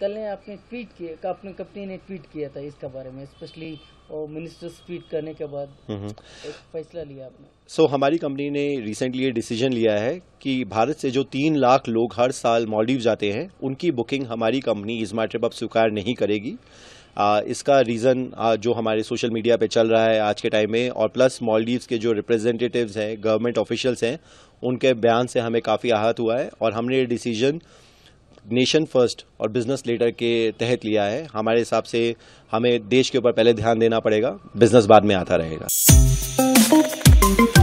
कल ने आपने ट्वीट किया आपने कंपनी ने ट्वीट किया था इसके बारे में स्पेशली और ट्वीट करने के बाद हम्म हम्म। एक फैसला लिया आपने सो so, हमारी कंपनी ने रिसेंटली ये डिसीजन लिया है कि भारत से जो तीन लाख लोग हर साल मॉलडीव जाते हैं उनकी बुकिंग हमारी कंपनी इजमा ट्रिप अब स्वीकार नहीं करेगी आ, इसका रीज़न जो हमारे सोशल मीडिया पे चल रहा है आज के टाइम में और प्लस मॉलडीव्स के जो रिप्रेजेंटेटिव्स हैं गवर्नमेंट ऑफिशियल्स हैं उनके बयान से हमें काफ़ी आहत हुआ है और हमने ये डिसीजन नेशन फर्स्ट और बिजनेस लेटर के तहत लिया है हमारे हिसाब से हमें देश के ऊपर पहले ध्यान देना पड़ेगा बिजनेस बाद में आता रहेगा